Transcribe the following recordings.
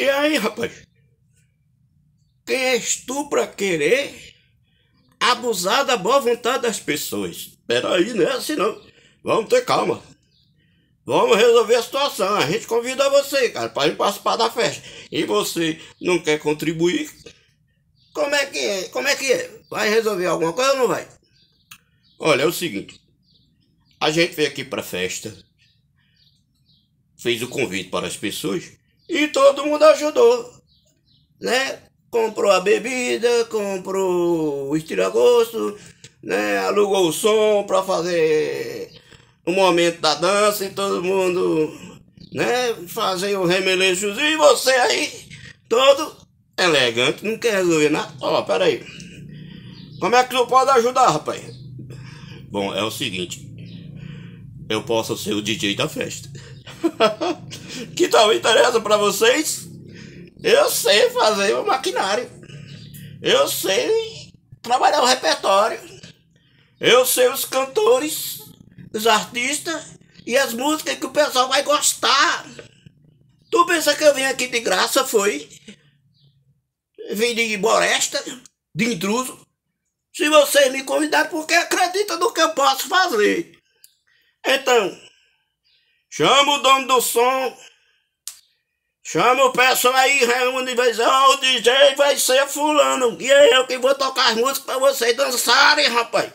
E aí, rapaz? Quem és tu para querer abusar da boa vontade das pessoas? Peraí, não é assim não. Vamos ter calma. Vamos resolver a situação. A gente convida você, cara, para participar da festa. E você não quer contribuir? Como é que é? Como é que é? Vai resolver alguma coisa ou não vai? Olha, é o seguinte. A gente veio aqui para festa. Fez o convite para as pessoas. E todo mundo ajudou, né? Comprou a bebida, comprou o estiragosto, né? Alugou o som para fazer o momento da dança e todo mundo, né? Fazer o remelejozinho e você aí, todo elegante, não quer resolver nada. Ó, pera aí. Como é que tu pode ajudar, rapaz? Bom, é o seguinte. Eu posso ser o DJ da festa. que talvez interessa para vocês, eu sei fazer o maquinário. Eu sei trabalhar o repertório. Eu sei os cantores, os artistas e as músicas que o pessoal vai gostar. Tu pensa que eu vim aqui de graça, foi? Vim de boresta, de intruso. Se vocês me convidarem, porque acredita no que eu posso fazer. Então, chama o dono do som Chama o pessoal aí, reúne e vai dizer, ó, oh, o DJ vai ser fulano. E é eu que vou tocar as músicas pra vocês dançarem, rapaz.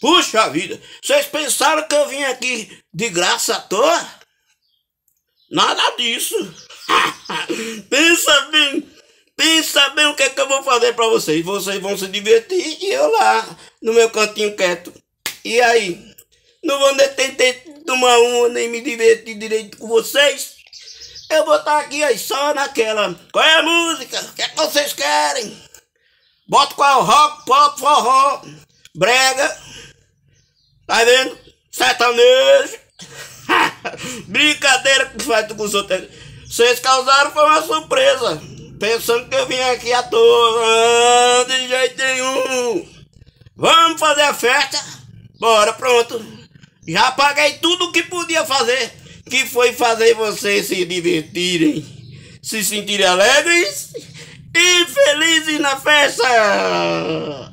Puxa vida, vocês pensaram que eu vim aqui de graça à toa? Nada disso. pensa bem, pensa bem o que é que eu vou fazer pra vocês. Vocês vão se divertir e eu lá, no meu cantinho quieto. E aí? Não vou nem tentar tomar uma, nem me divertir direito com vocês. Eu vou estar tá aqui aí só naquela. Qual é a música? O que é que vocês querem? Bota qual? Rock, pop, forró, brega. Tá vendo? Sertanejo. Brincadeira que faz com os outros. Vocês causaram foi uma surpresa. Pensando que eu vim aqui à toa. Ah, de jeito nenhum. Vamos fazer a festa? Bora, pronto. Já paguei tudo o que podia fazer que foi fazer vocês se divertirem, se sentirem alegres e felizes na festa.